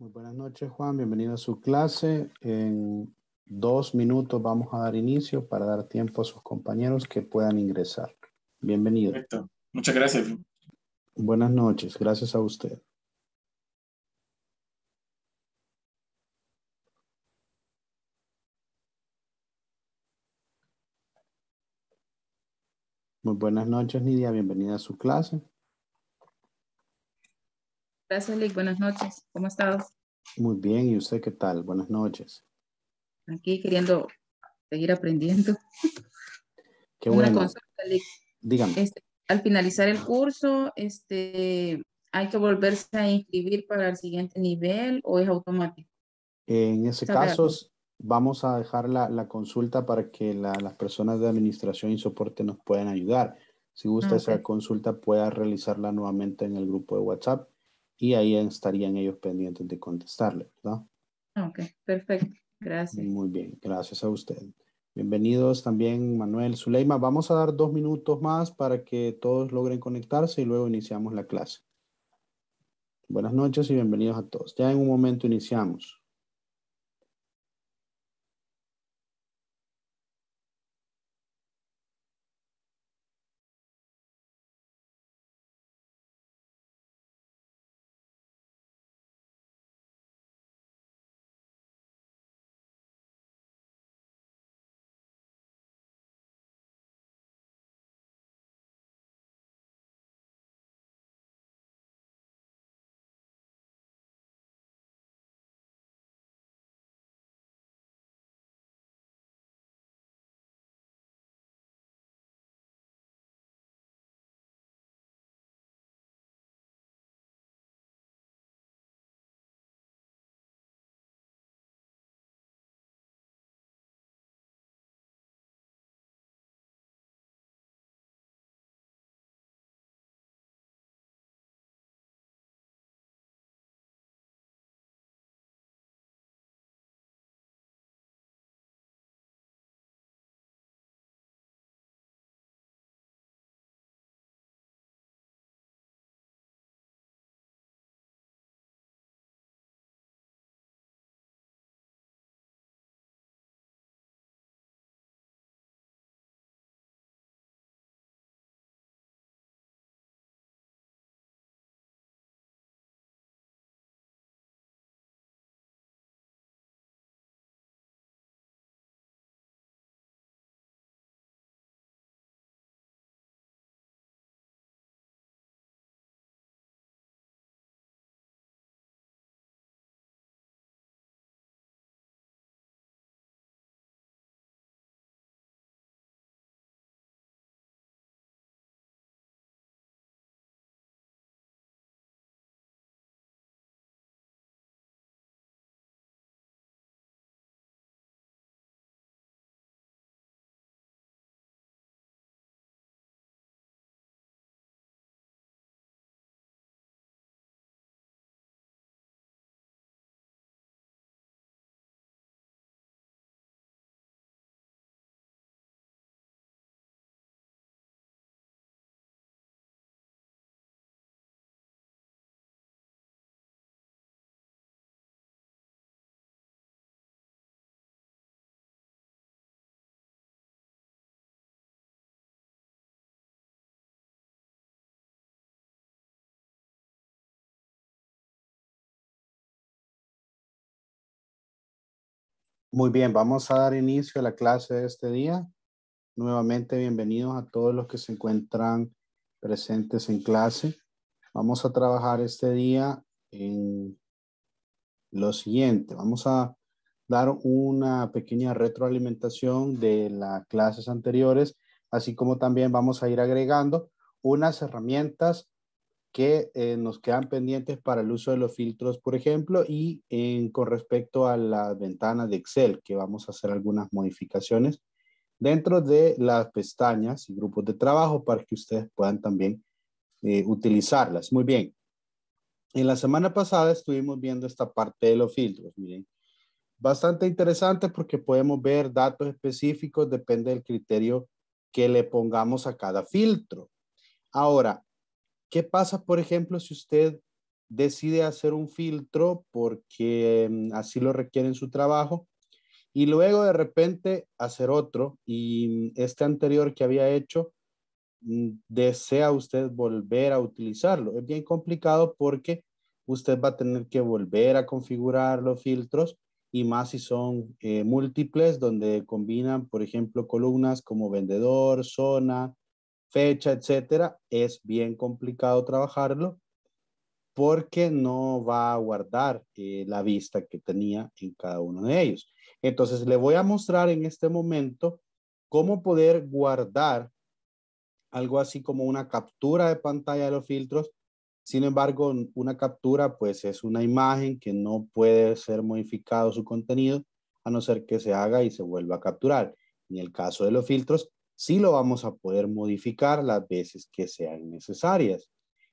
Muy buenas noches, Juan. Bienvenido a su clase. En dos minutos vamos a dar inicio para dar tiempo a sus compañeros que puedan ingresar. Bienvenido. Perfecto. Muchas gracias. Buenas noches. Gracias a usted. Muy buenas noches, Nidia. Bienvenida a su clase. Gracias, Lick. Buenas noches. ¿Cómo estás? Muy bien, ¿y usted qué tal? Buenas noches. Aquí queriendo seguir aprendiendo. Qué Una bueno. Dígame. Este, al finalizar el curso, este, ¿hay que volverse a inscribir para el siguiente nivel o es automático? En ese caso, vamos a dejar la, consulta para que las personas de administración y soporte nos puedan ayudar. Si gusta ah, esa consulta, pueda realizarla nuevamente en el grupo de WhatsApp y ahí estarían ellos pendientes de contestarle, ¿verdad? Ah, ok, perfecto. Gracias. Muy bien, gracias a usted. Bienvenidos también Manuel, Zuleima. Vamos a dar dos minutos más para que todos logren conectarse y luego iniciamos la clase. Buenas noches y bienvenidos a todos. Ya en un momento iniciamos. Muy bien, vamos a dar inicio a la clase de este día. Nuevamente bienvenidos a todos los que se encuentran presentes en clase. Vamos a trabajar este día en lo siguiente. Vamos a dar una pequeña retroalimentación de las clases anteriores, así como también vamos a ir agregando unas herramientas que eh, nos quedan pendientes para el uso de los filtros, por ejemplo, y en, eh, con respecto a la ventana de Excel, que vamos a hacer algunas modificaciones dentro de las pestañas y grupos de trabajo para que ustedes puedan también eh, utilizarlas. Muy bien. En la semana pasada estuvimos viendo esta parte de los filtros. Miren, bastante interesante porque podemos ver datos específicos, depende del criterio que le pongamos a cada filtro. Ahora, ¿Qué pasa, por ejemplo, si usted decide hacer un filtro porque mm, así lo requiere en su trabajo y luego de repente hacer otro y mm, este anterior que había hecho mm, desea usted volver a utilizarlo. Es bien complicado porque usted va a tener que volver a configurar los filtros y más si son eh, múltiples donde combinan, por ejemplo, columnas como vendedor, zona, fecha, etcétera, es bien complicado trabajarlo porque no va a guardar eh, la vista que tenía en cada uno de ellos. Entonces, le voy a mostrar en este momento cómo poder guardar algo así como una captura de pantalla de los filtros. Sin embargo, una captura pues es una imagen que no puede ser modificado su contenido a no ser que se haga y se vuelva a capturar. En el caso de los filtros, sí lo vamos a poder modificar las veces que sean necesarias.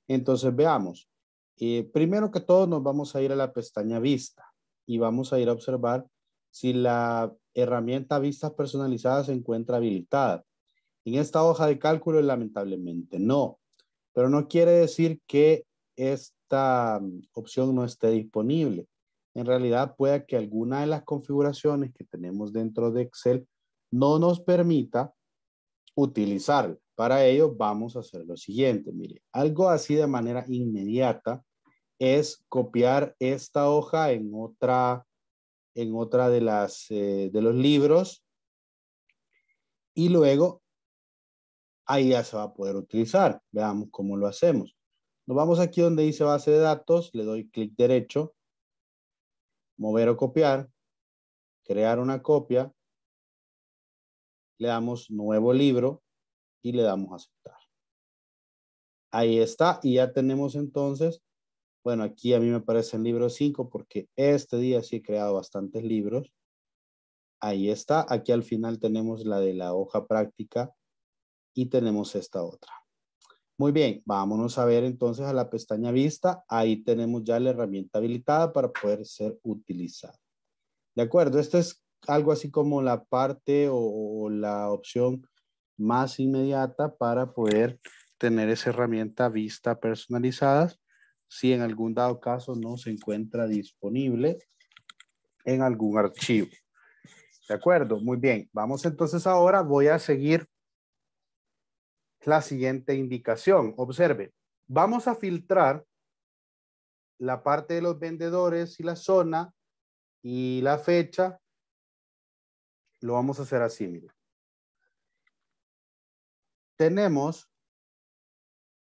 Entonces, veamos. Eh, primero que todo, nos vamos a ir a la pestaña Vista y vamos a ir a observar si la herramienta Vistas Personalizadas se encuentra habilitada. En esta hoja de cálculo, lamentablemente, no. Pero no quiere decir que esta mm, opción no esté disponible. En realidad, puede que alguna de las configuraciones que tenemos dentro de Excel no nos permita utilizar. Para ello vamos a hacer lo siguiente, mire, algo así de manera inmediata es copiar esta hoja en otra, en otra de, las, eh, de los libros y luego ahí ya se va a poder utilizar. Veamos cómo lo hacemos. Nos vamos aquí donde dice base de datos, le doy clic derecho, mover o copiar, crear una copia, le damos nuevo libro y le damos aceptar. Ahí está, y ya tenemos entonces, bueno, aquí a mí me parece el libro 5 porque este día sí he creado bastantes libros. Ahí está, aquí al final tenemos la de la hoja práctica y tenemos esta otra. Muy bien, vámonos a ver entonces a la pestaña vista. Ahí tenemos ya la herramienta habilitada para poder ser utilizada. De acuerdo, esto es algo así como la parte o, la opción más inmediata para poder tener esa herramienta vista personalizadas si en algún dado caso no se encuentra disponible en algún archivo. De acuerdo, muy bien. Vamos entonces ahora, voy a seguir la siguiente indicación. Observe, vamos a filtrar la parte de los vendedores y la zona y la fecha lo vamos a hacer así, mire. Tenemos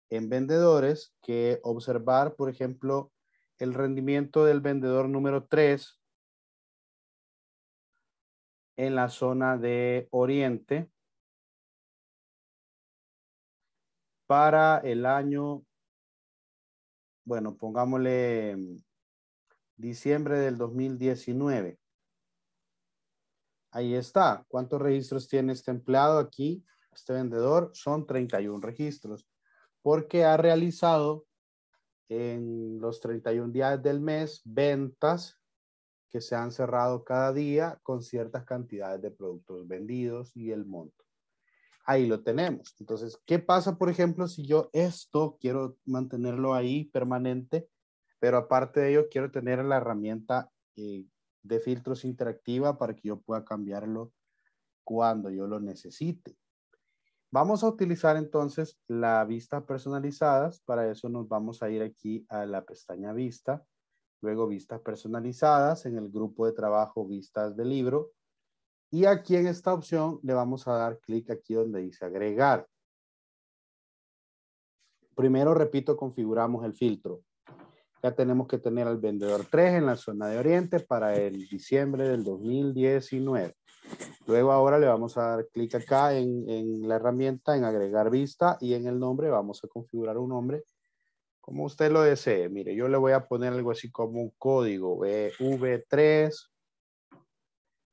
en vendedores que observar, por ejemplo, el rendimiento del vendedor número 3 en la zona de Oriente para el año, bueno, pongámosle mm, diciembre del 2019. Ahí está. ¿Cuántos registros tiene este empleado aquí? Este vendedor son 31 registros porque ha realizado en los 31 días del mes ventas que se han cerrado cada día con ciertas cantidades de productos vendidos y el monto. Ahí lo tenemos. Entonces, ¿qué pasa, por ejemplo, si yo esto quiero mantenerlo ahí permanente, pero aparte de ello quiero tener la herramienta eh, de filtros interactiva para que yo pueda cambiarlo cuando yo lo necesite. Vamos a utilizar entonces la vista personalizadas. Para eso nos vamos a ir aquí a la pestaña vista. Luego vistas personalizadas en el grupo de trabajo vistas de libro. Y aquí en esta opción le vamos a dar clic aquí donde dice agregar. Primero, repito, configuramos el filtro ya tenemos que tener al vendedor 3 en la zona de oriente para el diciembre del 2019. Luego ahora le vamos a dar clic acá en, en, la herramienta, en agregar vista y en el nombre vamos a configurar un nombre como usted lo desee. Mire, yo le voy a poner algo así como un código V3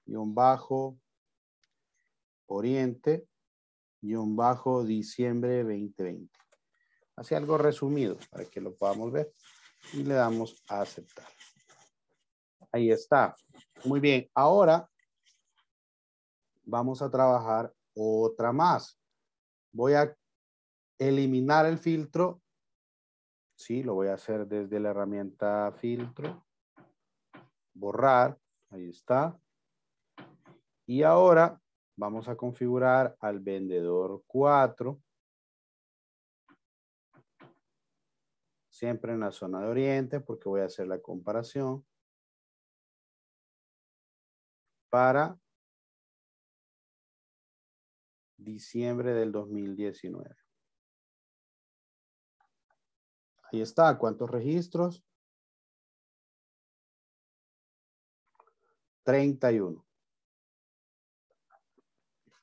y un bajo oriente y un bajo diciembre 2020. Así algo resumido para que lo podamos ver y le damos a aceptar. Ahí está. Muy bien. Ahora vamos a trabajar otra más. Voy a eliminar el filtro. Sí, lo voy a hacer desde la herramienta filtro. Borrar. Ahí está. Y ahora vamos a configurar al vendedor 4 siempre en la zona de oriente, porque voy a hacer la comparación, para diciembre del 2019. Ahí está, ¿cuántos registros? 31.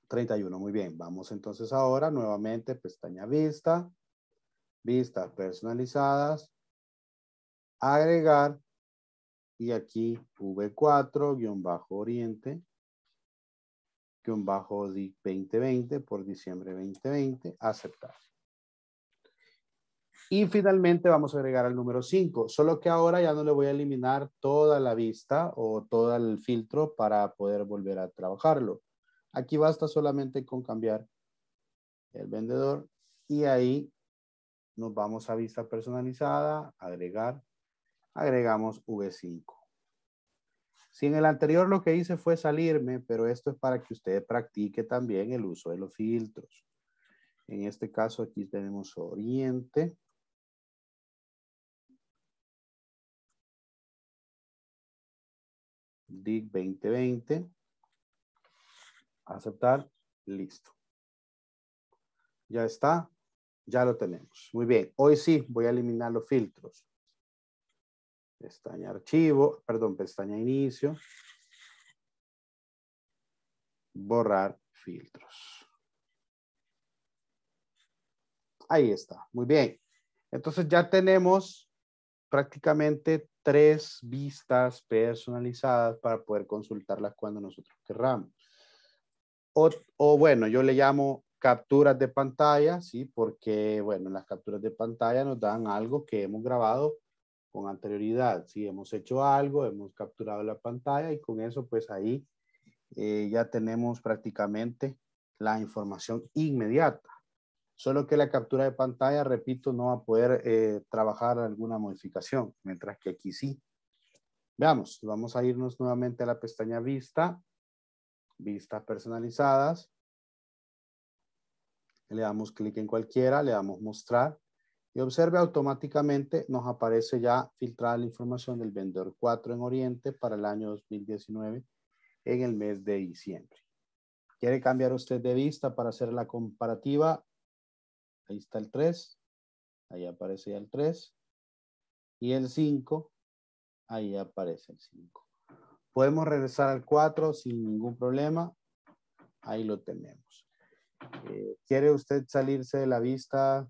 31, muy bien. Vamos entonces ahora nuevamente pestaña vista vistas personalizadas, agregar y aquí V4-oriente bajo 2020 por diciembre 2020, aceptar. Y finalmente vamos a agregar al número 5, solo que ahora ya no le voy a eliminar toda la vista o todo el filtro para poder volver a trabajarlo. Aquí basta solamente con cambiar el vendedor y ahí nos vamos a vista personalizada, agregar, agregamos V5. Si en el anterior lo que hice fue salirme, pero esto es para que usted practique también el uso de los filtros. En este caso aquí tenemos Oriente. DIC 2020. Aceptar. Listo. Ya está. Ya lo tenemos. Muy bien. Hoy sí, voy a eliminar los filtros. Pestaña archivo, perdón, pestaña inicio. Borrar filtros. Ahí está. Muy bien. Entonces ya tenemos prácticamente tres vistas personalizadas para poder consultarlas cuando nosotros querramos. O, o bueno, yo le llamo capturas de pantalla, ¿sí? Porque, bueno, las capturas de pantalla nos dan algo que hemos grabado con anterioridad, ¿sí? Hemos hecho algo, hemos capturado la pantalla y con eso, pues ahí eh, ya tenemos prácticamente la información inmediata. Solo que la captura de pantalla, repito, no va a poder eh, trabajar alguna modificación, mientras que aquí sí. Veamos, vamos a irnos nuevamente a la pestaña Vista, Vistas personalizadas. Le damos clic en cualquiera, le damos mostrar y observe automáticamente nos aparece ya filtrada la información del vendedor 4 en Oriente para el año 2019 en el mes de diciembre. ¿Quiere cambiar usted de vista para hacer la comparativa? Ahí está el 3. Ahí aparece ya el 3. Y el 5. Ahí aparece el 5. Podemos regresar al 4 sin ningún problema. Ahí lo tenemos. Eh, ¿Quiere usted salirse de la vista?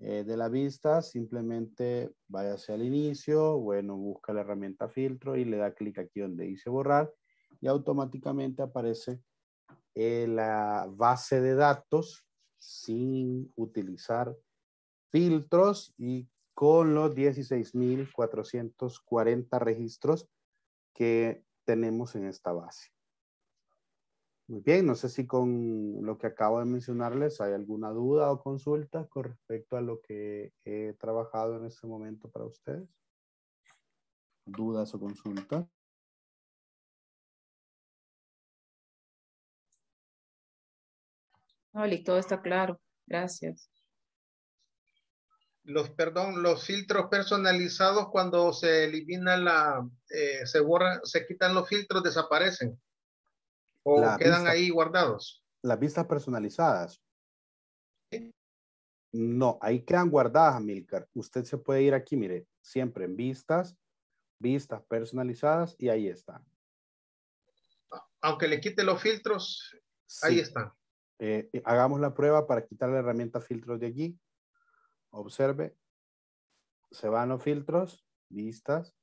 Eh, de la vista, simplemente vaya hacia el inicio, bueno, busca la herramienta filtro y le da clic aquí donde dice borrar y automáticamente aparece eh, la base de datos sin utilizar filtros y con los 16.440 registros que tenemos en esta base. Muy bien, no sé si con lo que acabo de mencionarles hay alguna duda o consulta con respecto a lo que he trabajado en este momento para ustedes. ¿Dudas o consultas? Oli, todo está claro. Gracias. Los, perdón, los filtros personalizados cuando se elimina la, eh, se borran, se quitan los filtros, desaparecen. ¿O quedan ahí guardados? Las vistas personalizadas. No, ahí quedan guardadas, Milcar. Usted se puede ir aquí, mire, siempre en vistas, vistas personalizadas y ahí está. Aunque le quite los filtros, ahí están. Eh, eh, hagamos la prueba para quitar la herramienta filtros de allí. Observe. Se van los filtros, vistas.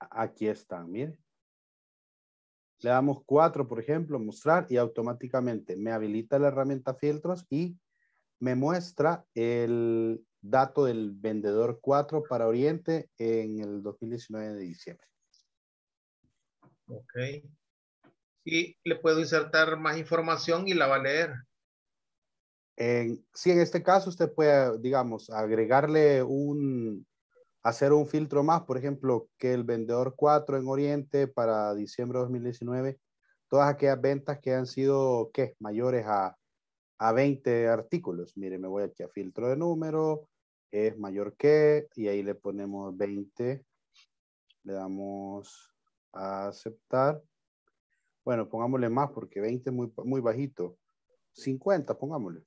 Aquí están, mire. Le damos 4, por ejemplo, mostrar y automáticamente me habilita la herramienta filtros y me muestra el dato del vendedor 4 para Oriente en el 2019 de diciembre. Ok. Y le puedo insertar más información y la va a leer. En, sí, en este caso usted puede, digamos, agregarle un, hacer un filtro más, por ejemplo, que el vendedor 4 en Oriente para diciembre de 2019, todas aquellas ventas que han sido, ¿qué? Mayores a, a 20 artículos. Mire, me voy aquí a filtro de número, es mayor que, y ahí le ponemos 20. Le damos a aceptar. Bueno, pongámosle más porque 20 es muy, muy bajito. 50, pongámosle.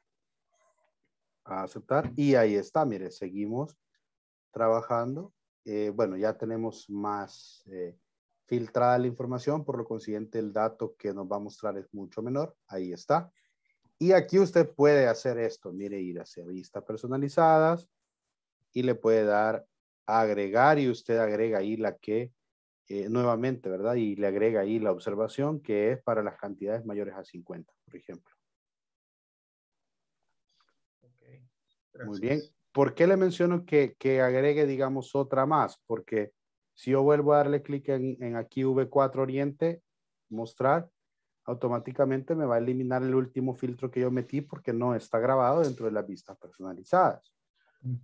A aceptar. Y ahí está, mire, seguimos trabajando. Eh, bueno, ya tenemos más eh, filtrada la información, por lo consiguiente el dato que nos va a mostrar es mucho menor. Ahí está. Y aquí usted puede hacer esto. Mire, ir hacia vistas personalizadas y le puede dar agregar y usted agrega ahí la que eh, nuevamente, ¿verdad? Y le agrega ahí la observación que es para las cantidades mayores a 50, por ejemplo. Muy bien. ¿Por qué le menciono que, agregue, digamos, otra más? Porque si yo vuelvo a darle clic en, aquí V4 Oriente, mostrar, automáticamente me va a eliminar el último filtro que yo metí porque no está grabado dentro de las vistas personalizadas. Mm.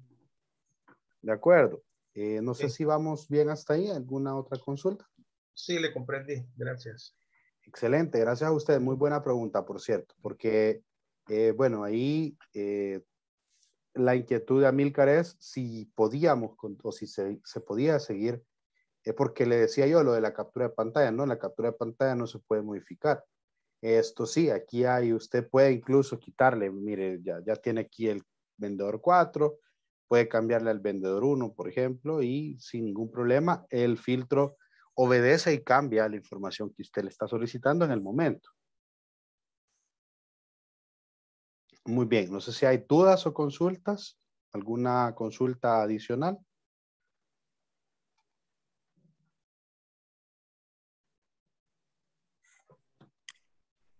De acuerdo. Eh, no sé si vamos bien hasta ahí. ¿Alguna otra consulta? Sí, le comprendí. Gracias. Excelente. Gracias a usted. Muy buena pregunta, por cierto. Porque, eh, bueno, ahí eh, la inquietud de Amilcar es si podíamos o si se, podía seguir, eh, porque le decía yo lo de la captura de pantalla, ¿no? La captura de pantalla no se puede modificar. Esto sí, aquí hay, usted puede incluso quitarle, mire, ya, ya tiene aquí el vendedor 4, puede cambiarle al vendedor 1, por ejemplo, y sin ningún problema el filtro obedece y cambia la información que usted le está solicitando en el momento. Muy bien, no sé si hay dudas o consultas, alguna consulta adicional.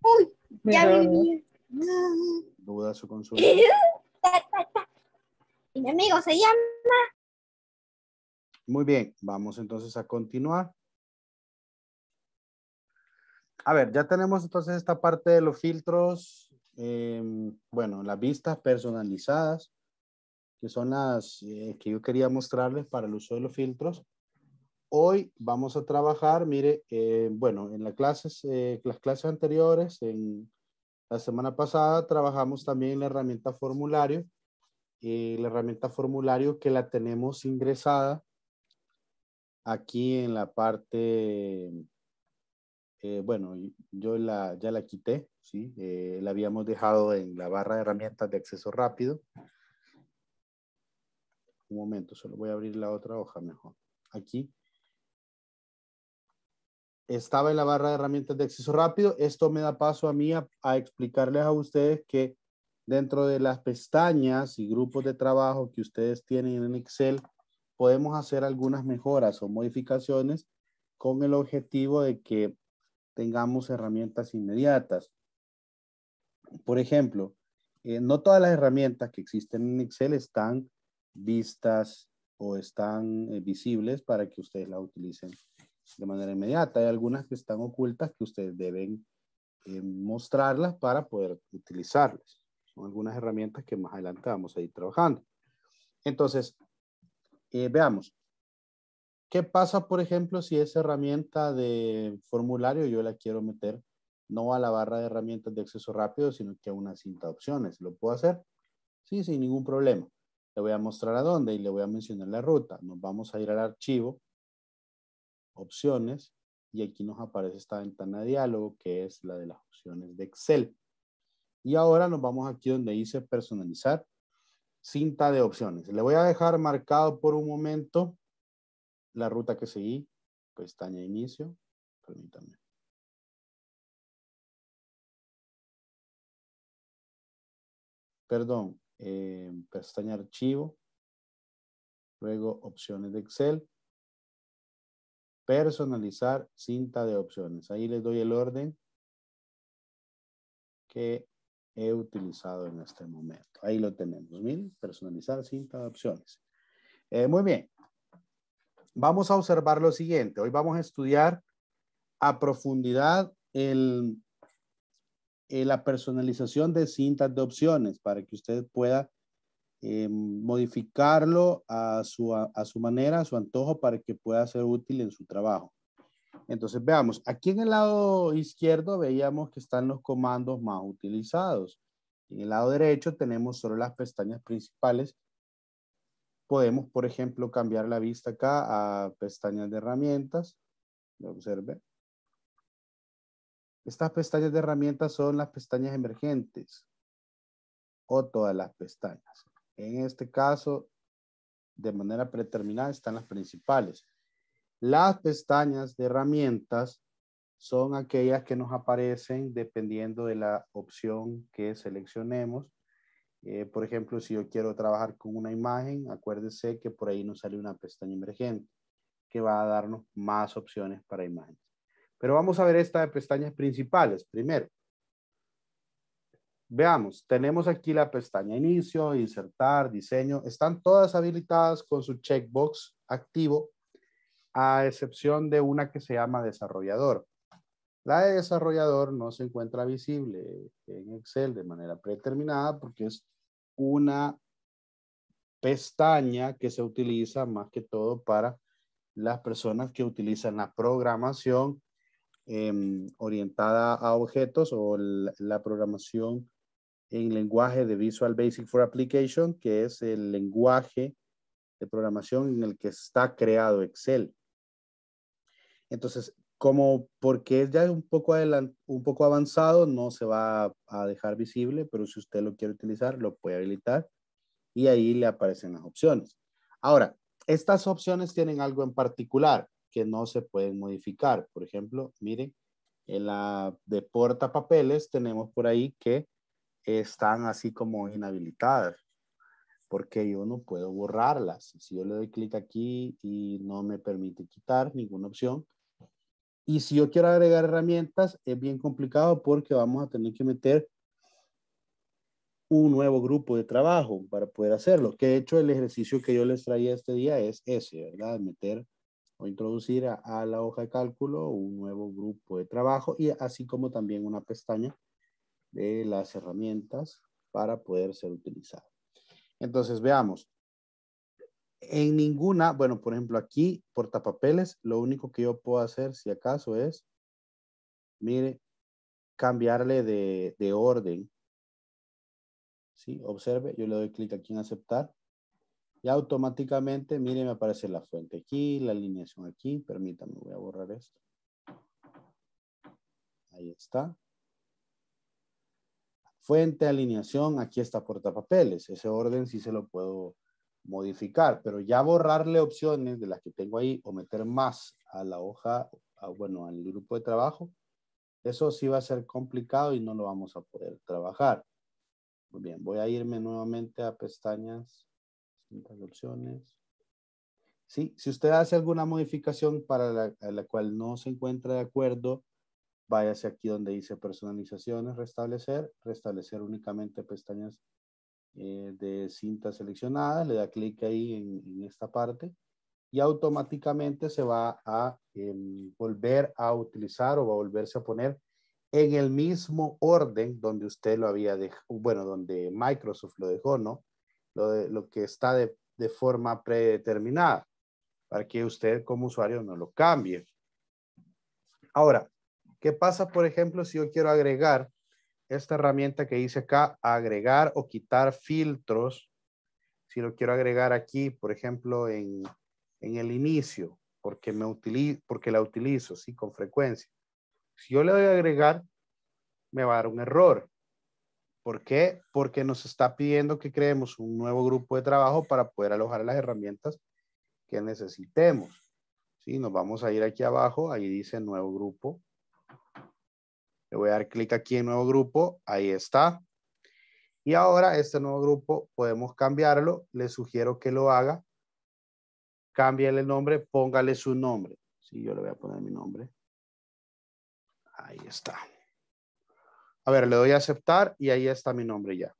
Uy, ya viví. Ah. ¿Dudas o consultas? Mi amigo se llama. Muy bien, vamos entonces a continuar. A ver, ya tenemos entonces esta parte de los filtros Em, bueno, las vistas personalizadas, que son las eh, que yo quería mostrarles para el uso de los filtros. Hoy vamos a trabajar, mire, eh, bueno, en las clases, eh, las clases anteriores, en la semana pasada trabajamos también la herramienta formulario, la herramienta formulario que la tenemos ingresada aquí en la parte bueno, yo ya la quité, ¿sí? Eh, la habíamos dejado en la barra de herramientas de acceso rápido. Un momento, solo voy a abrir la otra hoja mejor. Aquí. Estaba en la barra de herramientas de acceso rápido. Esto me da paso a mí a explicarles a ustedes que dentro de las pestañas y grupos de trabajo que ustedes tienen en Excel, podemos hacer algunas mejoras o modificaciones con el objetivo de que tengamos herramientas inmediatas. Por ejemplo, eh, no todas las herramientas que existen en Excel están vistas o están eh, visibles para que ustedes las utilicen de manera inmediata. Hay algunas que están ocultas que ustedes deben eh, mostrarlas para poder utilizarlas. Son algunas herramientas que más adelante vamos a ir trabajando. Entonces, veamos, ¿Qué pasa, por ejemplo, si esa herramienta de formulario yo la quiero meter no a la barra de herramientas de acceso rápido, sino que a una cinta de opciones? ¿Lo puedo hacer? Sí, sin ningún problema. Le voy a mostrar a dónde y le voy a mencionar la ruta. Nos vamos a ir al archivo, opciones, y aquí nos aparece esta ventana de diálogo que es la de las opciones de Excel. Y ahora nos vamos aquí donde dice personalizar cinta de opciones. Le voy a dejar marcado por un momento la ruta que seguí, pestaña inicio, permítanme. Perdón, eh, pestaña archivo, luego opciones de Excel, personalizar cinta de opciones. Ahí les doy el orden que he utilizado en este momento. Ahí lo tenemos, miren, personalizar cinta de opciones. Eh, muy bien, vamos a observar lo siguiente. Hoy vamos a estudiar a profundidad eh, la personalización de cintas de opciones para que usted pueda em, modificarlo a su, a su manera, a su antojo, para que pueda ser útil en su trabajo. Entonces, veamos, aquí en el lado izquierdo veíamos que están los comandos más utilizados. En el lado derecho tenemos solo las pestañas principales podemos, por ejemplo, cambiar la vista acá a pestañas de herramientas. Observe. Estas pestañas de herramientas son las pestañas emergentes o todas las pestañas. En este caso, de manera predeterminada, están las principales. Las pestañas de herramientas son aquellas que nos aparecen dependiendo de la opción que seleccionemos eh, por ejemplo, si yo quiero trabajar con una imagen, acuérdese que por ahí nos sale una pestaña emergente que va a darnos más opciones para imágenes. Pero vamos a ver esta de pestañas principales primero. Veamos, tenemos aquí la pestaña inicio, insertar, diseño. Están todas habilitadas con su checkbox activo, a excepción de una que se llama desarrollador. La de desarrollador no se encuentra visible en Excel de manera predeterminada porque es una pestaña que se utiliza más que todo para las personas que utilizan la programación em, orientada a objetos o la programación en lenguaje de Visual Basic for Application, que es el lenguaje de programación en el que está creado Excel. Entonces, como porque ya es un poco, un poco avanzado, no se va a dejar visible, pero si usted lo quiere utilizar, lo puede habilitar y ahí le aparecen las opciones. Ahora, estas opciones tienen algo en particular que no se pueden modificar. Por ejemplo, miren, en la de papeles tenemos por ahí que están así como inhabilitadas porque yo no puedo borrarlas. Si yo le doy clic aquí y no me permite quitar ninguna opción, y si yo quiero agregar herramientas, es bien complicado porque vamos a tener que meter un nuevo grupo de trabajo para poder hacerlo. Que de hecho el ejercicio que yo les traía este día es ese, ¿verdad? Meter o introducir a, la hoja de cálculo un nuevo grupo de trabajo y así como también una pestaña de las herramientas para poder ser utilizada. Entonces veamos, en ninguna, bueno, por ejemplo, aquí, portapapeles, lo único que yo puedo hacer, si acaso, es, mire, cambiarle de, orden. ¿Sí? Observe, yo le doy clic aquí en aceptar. Y automáticamente, mire, me aparece la fuente aquí, la alineación aquí. Permítame, voy a borrar esto. Ahí está. Fuente, alineación, aquí está portapapeles. Ese orden sí se lo puedo modificar, pero ya borrarle opciones de las que tengo ahí o meter más a la hoja, bueno, al grupo de trabajo, eso sí va a ser complicado y no lo vamos a poder trabajar. Muy bien, voy a irme nuevamente a pestañas, opciones. Sí, si usted hace alguna modificación para la, la cual no se encuentra de acuerdo, váyase aquí donde dice personalizaciones, restablecer, restablecer únicamente pestañas eh, de cinta seleccionada, le da clic ahí en, esta parte y automáticamente se va a em, volver a utilizar o va a volverse a poner en el mismo orden donde usted lo había dejado, bueno, donde Microsoft lo dejó, ¿no? Lo, de, lo que está de, de forma predeterminada para que usted como usuario no lo cambie. Ahora, ¿qué pasa, por ejemplo, si yo quiero agregar esta herramienta que dice acá, agregar o quitar filtros, si lo quiero agregar aquí, por ejemplo, en, el inicio, porque, me utilizo, porque la utilizo, sí, con frecuencia. Si yo le doy a agregar, me va a dar un error. ¿Por qué? Porque nos está pidiendo que creemos un nuevo grupo de trabajo para poder alojar las herramientas que necesitemos. ¿Sí? Nos vamos a ir aquí abajo, ahí dice nuevo grupo le voy a dar clic aquí en nuevo grupo. Ahí está. Y ahora este nuevo grupo podemos cambiarlo. Le sugiero que lo haga. Cámbiale el nombre, póngale su nombre. Sí, yo le voy a poner mi nombre. Ahí está. A ver, le doy a aceptar y ahí está mi nombre ya.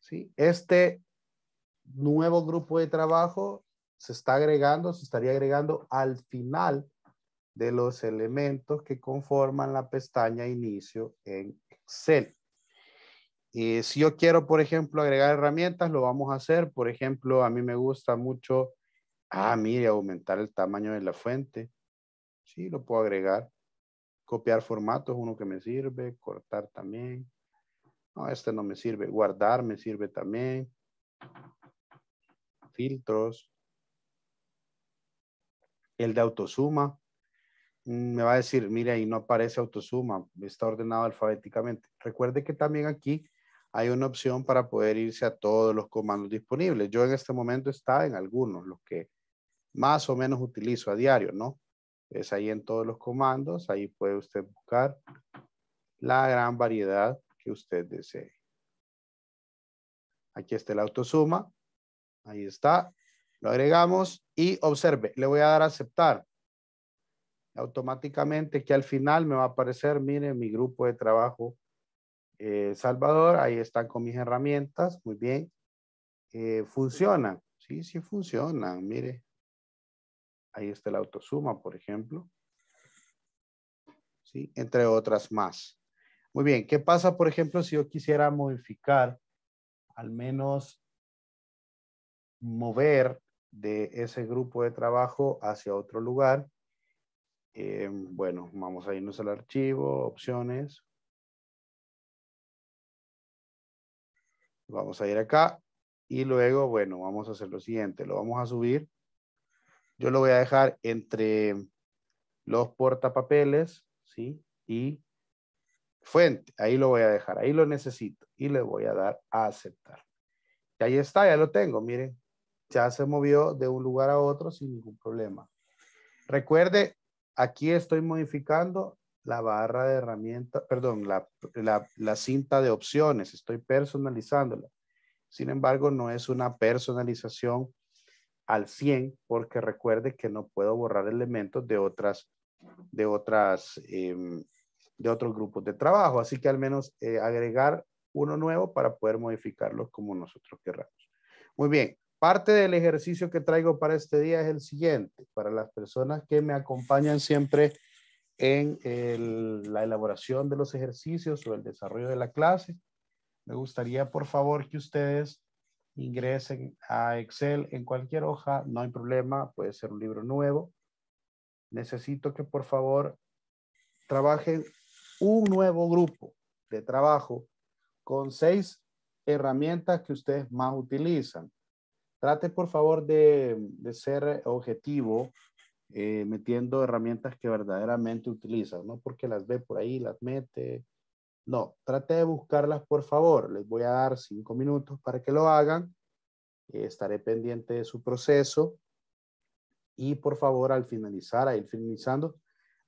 ¿Sí? Este nuevo grupo de trabajo se está agregando, se estaría agregando al final de los elementos que conforman la pestaña inicio en Excel. Y eh, si yo quiero, por ejemplo, agregar herramientas, lo vamos a hacer. Por ejemplo, a mí me gusta mucho, ah, mire, aumentar el tamaño de la fuente. Sí, lo puedo agregar. Copiar formatos uno que me sirve. Cortar también. No, este no me sirve. Guardar me sirve también. Filtros. El de autosuma. Mm, me va a decir, mire, ahí no aparece autosuma, está ordenado alfabéticamente. Recuerde que también aquí hay una opción para poder irse a todos los comandos disponibles. Yo en este momento está en algunos, los que más o menos utilizo a diario, ¿no? Es ahí en todos los comandos, ahí puede usted buscar la gran variedad que usted desee. Aquí está el autosuma, ahí está, lo agregamos y observe, le voy a dar a aceptar automáticamente que al final me va a aparecer, mire mi grupo de trabajo eh, Salvador, ahí están con mis herramientas, muy bien. funciona eh, funcionan, sí, sí funcionan, mire. Ahí está la autosuma, por ejemplo. Sí, entre otras más. Muy bien, ¿qué pasa, por ejemplo, si yo quisiera modificar, al menos mover de ese grupo de trabajo hacia otro lugar? Eh, bueno, vamos a irnos al archivo, opciones. Vamos a ir acá y luego, bueno, vamos a hacer lo siguiente. Lo vamos a subir. Yo lo voy a dejar entre los portapapeles, ¿sí? Y fuente. Ahí lo voy a dejar. Ahí lo necesito. Y le voy a dar a aceptar. Y ahí está, ya lo tengo. Miren, ya se movió de un lugar a otro sin ningún problema. Recuerde Aquí estoy modificando la barra de herramienta, perdón, la, cinta de opciones, estoy personalizándola. Sin embargo, no es una personalización al 100 porque recuerde que no puedo borrar elementos de otras, de otras, em, de otros grupos de trabajo. Así que al menos eh, agregar uno nuevo para poder modificarlo como nosotros querramos. Muy bien, Parte del ejercicio que traigo para este día es el siguiente, para las personas que me acompañan siempre en la elaboración de los ejercicios o el desarrollo de la clase. Me gustaría, por favor, que ustedes ingresen a Excel en cualquier hoja, no hay problema, puede ser un libro nuevo. Necesito que, por favor, trabajen un nuevo grupo de trabajo con seis herramientas que ustedes más utilizan Trate, por favor, de, ser objetivo eh, metiendo herramientas que verdaderamente utilizas, no porque las ve por ahí, las mete. No, trate de buscarlas, por favor. Les voy a dar cinco minutos para que lo hagan. Eh, estaré pendiente de su proceso. Y por favor, al finalizar, a ir finalizando,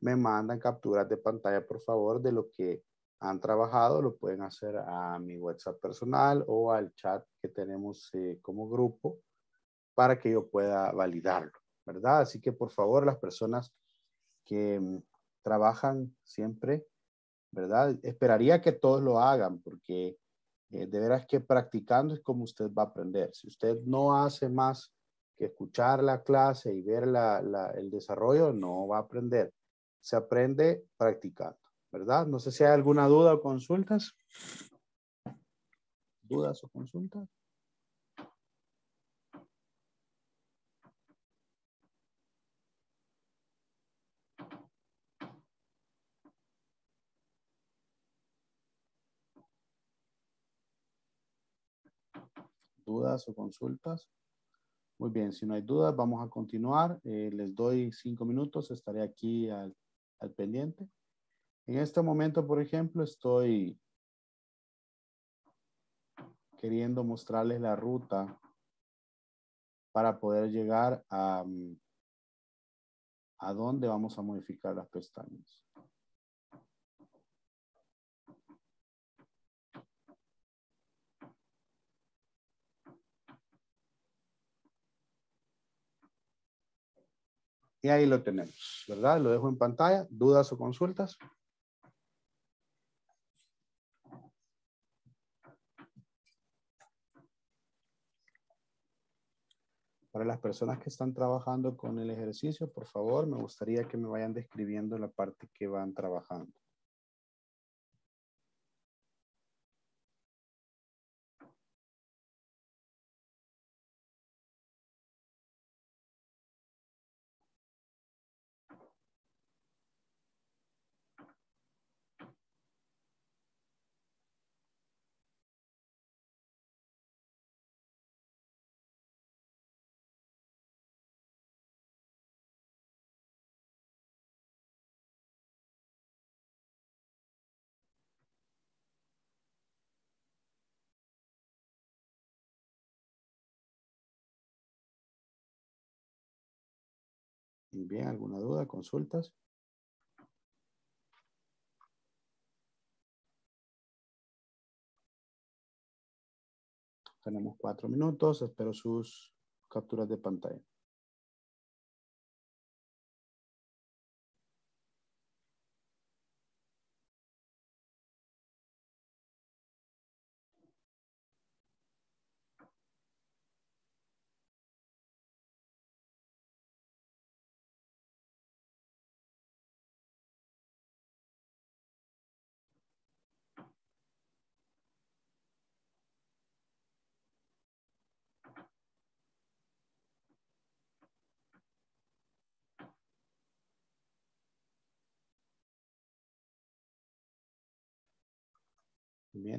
me mandan capturas de pantalla, por favor, de lo que han trabajado, lo pueden hacer a mi WhatsApp personal o al chat que tenemos eh, como grupo para que yo pueda validarlo, ¿verdad? Así que por favor, las personas que mm, trabajan siempre, ¿verdad? Esperaría que todos lo hagan porque eh, de veras que practicando es como usted va a aprender. Si usted no hace más que escuchar la clase y ver el desarrollo, no va a aprender. Se aprende practicando. ¿verdad? No sé si hay alguna duda o consultas. ¿Dudas o consultas? dudas o consultas? Muy bien, si no hay dudas, vamos a continuar. Eh, les doy cinco minutos, estaré aquí al pendiente. En este momento, por ejemplo, estoy queriendo mostrarles la ruta para poder llegar a, mm, a dónde vamos a modificar las pestañas. Y ahí lo tenemos, ¿verdad? Lo dejo en pantalla. ¿Dudas o consultas? Para las personas que están trabajando con el ejercicio, por favor, me gustaría que me vayan describiendo la parte que van trabajando. Bien, ¿alguna duda, consultas? Tenemos cuatro minutos, espero sus capturas de pantalla.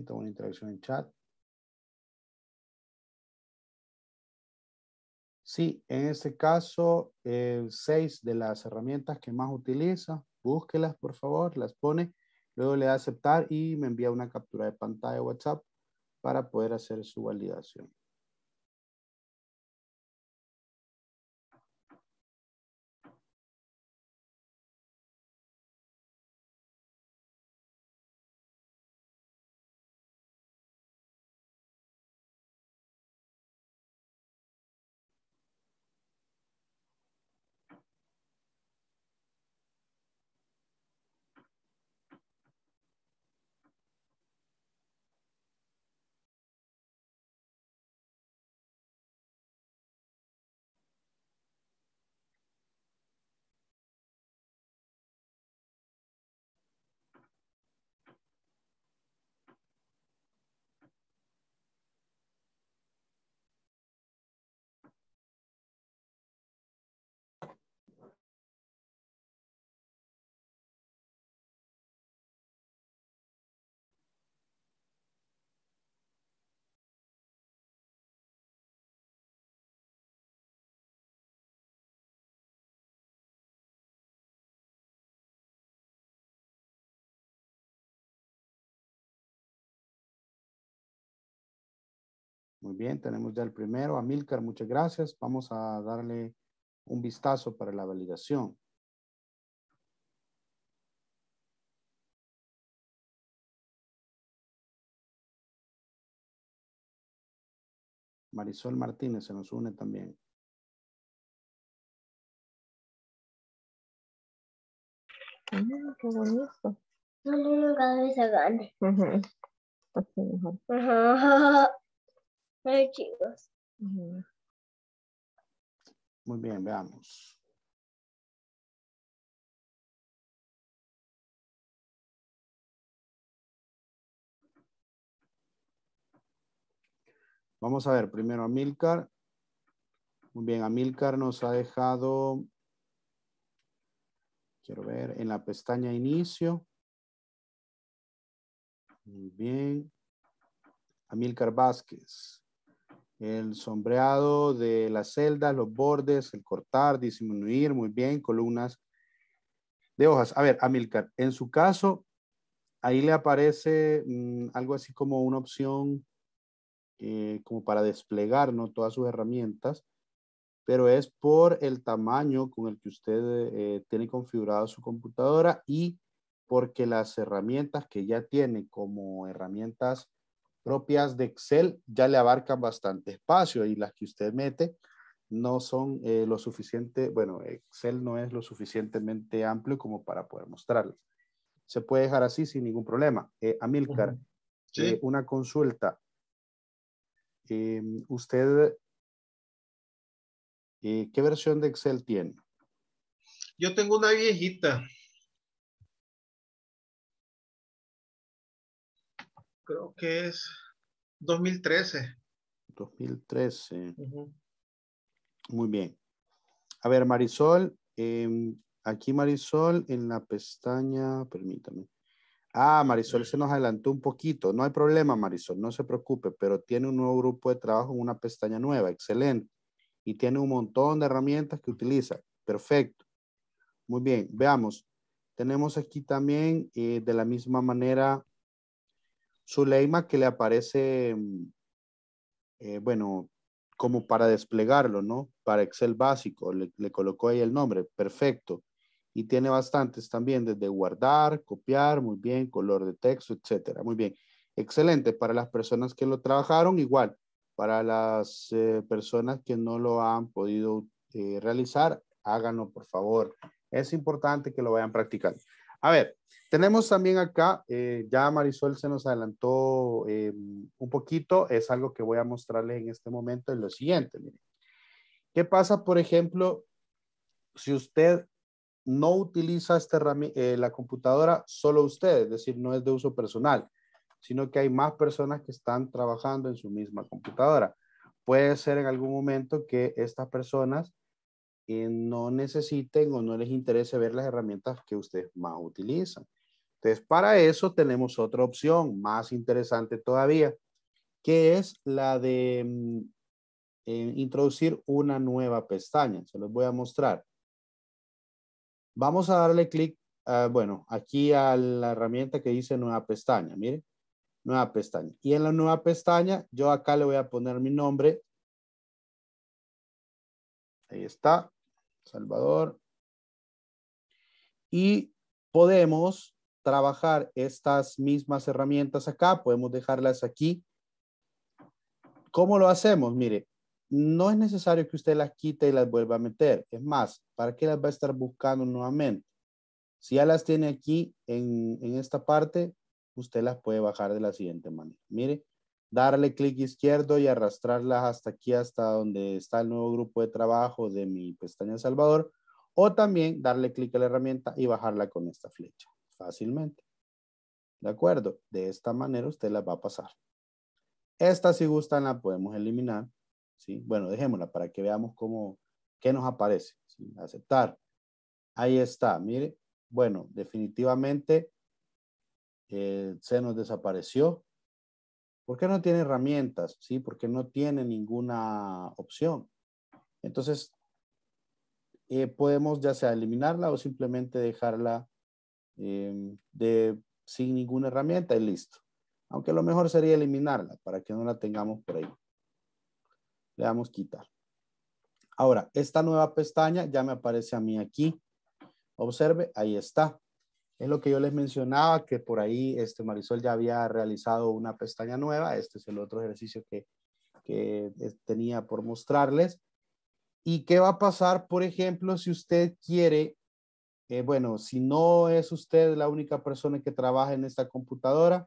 una interacción en chat. Sí, en este caso, seis de las herramientas que más utiliza, búsquelas por favor, las pone, luego le da aceptar y me envía una captura de pantalla de WhatsApp para poder hacer su validación. Muy bien, tenemos ya el primero. Amilcar, muchas gracias. Vamos a darle un vistazo para la validación. Marisol Martínez se nos une también. Ah, qué bonito. Muy bien, veamos. Vamos a ver primero a Milcar. Muy bien, Milcar nos ha dejado, quiero ver, en la pestaña inicio. Muy bien. Amilcar Vázquez. El sombreado de las celdas, los bordes, el cortar, disminuir, muy bien, columnas de hojas. A ver, Amilcar, en su caso, ahí le aparece mm, algo así como una opción eh, como para desplegar ¿no? todas sus herramientas, pero es por el tamaño con el que usted eh, tiene configurado su computadora y porque las herramientas que ya tiene como herramientas propias de Excel ya le abarcan bastante espacio y las que usted mete no son eh, lo suficiente, bueno, Excel no es lo suficientemente amplio como para poder mostrarlas. Se puede dejar así sin ningún problema. Eh, Amilcar, eh, una consulta. Em, usted, eh, ¿qué versión de Excel tiene? Yo tengo una viejita. creo que es 2013. 2013. Muy bien. A ver, Marisol, em, aquí Marisol en la pestaña, permítame. Ah, Marisol se nos adelantó un poquito. No hay problema, Marisol, no se preocupe, pero tiene un nuevo grupo de trabajo en una pestaña nueva, excelente. Y tiene un montón de herramientas que utiliza. Perfecto. Muy bien, veamos. Tenemos aquí también eh, de la misma manera Zuleima que le aparece, mm, eh, bueno, como para desplegarlo, ¿no? Para Excel básico, le, colocó ahí el nombre, perfecto. Y tiene bastantes también, desde guardar, copiar, muy bien, color de texto, etcétera. Muy bien, excelente. Para las personas que lo trabajaron, igual. Para las eh, personas que no lo han podido eh, realizar, háganlo, por favor. Es importante que lo vayan practicando. A ver, tenemos también acá, eh, ya Marisol se nos adelantó eh, un poquito, es algo que voy a mostrarles en este momento, es lo siguiente, ¿Qué pasa, por ejemplo, si usted no utiliza este la computadora solo usted, es decir, no es de uso personal, sino que hay más personas que están trabajando en su misma computadora? Puede ser en algún momento que estas personas no necesiten o no les interese ver las herramientas que ustedes más utilizan. Entonces, para eso tenemos otra opción más interesante todavía, que es la de mm, eh, introducir una nueva pestaña. Se los voy a mostrar. Vamos a darle clic, ah, bueno, aquí a la herramienta que dice nueva pestaña. Miren, nueva pestaña. Y en la nueva pestaña, yo acá le voy a poner mi nombre Ahí está. Salvador. Y podemos trabajar estas mismas herramientas acá. Podemos dejarlas aquí. ¿Cómo lo hacemos? Mire, no es necesario que usted las quite y las vuelva a meter. Es más, ¿para qué las va a estar buscando nuevamente? Si ya las tiene aquí en, en esta parte, usted las puede bajar de la siguiente manera. Mire, darle clic izquierdo y arrastrarla hasta aquí, hasta donde está el nuevo grupo de trabajo de mi pestaña Salvador, o también darle clic a la herramienta y bajarla con esta flecha, fácilmente. ¿De acuerdo? De esta manera usted la va a pasar. Esta si gustan la podemos eliminar, ¿sí? Bueno, dejémosla para que veamos cómo, qué nos aparece, Aceptar. Ahí está, mire. Bueno, definitivamente eh, se nos desapareció ¿Por qué no tiene herramientas, ¿sí? Porque no tiene ninguna opción. Entonces, eh, podemos ya sea eliminarla o simplemente dejarla em, de, sin ninguna herramienta y listo. Aunque lo mejor sería eliminarla para que no la tengamos por ahí. Le damos quitar. Ahora, esta nueva pestaña ya me aparece a mí aquí. Observe, ahí está. Es lo que yo les mencionaba, que por ahí este Marisol ya había realizado una pestaña nueva. Este es el otro ejercicio que, tenía por mostrarles. ¿Y qué va a pasar, por ejemplo, si usted quiere, eh, bueno, si no es usted la única persona que trabaja en esta computadora?